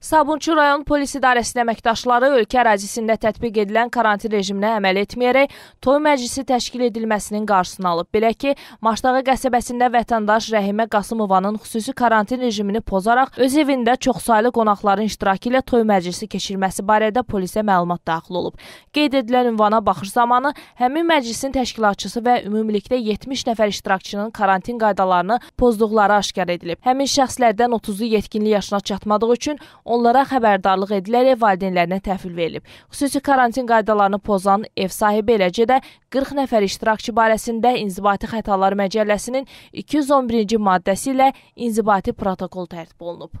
Sabunçu rayon polis idarəsinin əməkdaşları ölkə ərazisində tətbiq edilən karantin rejiminə əməl etməyərək toy məclisi təşkil edilməsinin qarşısını alıb. Belə ki, Maşdağı qəsəbəsində vətəndaş Rəhimə Qasımovanın xüsusi karantin rejimini pozaraq öz evində çoxsaylı qonaqların iştirakı ilə toy məclisi keçirməsi barədə polisə məlumat daxil olub. Qeyd edilən ünvana baxış zamanı həmin məclisin təşkilatçısı və ümumilikdə 70 nəfər iştirakçının karantin qaydalarını pozduqları aşkar edilib. Həmin şəxslərdən 30-u yetkinlik yaşına çatmadığı üçün onlara xəbərdarlıq edilərək valideynlərinə təhvil verilib. Xüsusi karantin qaydalarını pozan ev sahibi eləcə də 40 nəfər iştirakçı barəsində inzibati xətalar məcəlləsinin 211-ci maddəsi ilə inzibati protokol tərtib olunub.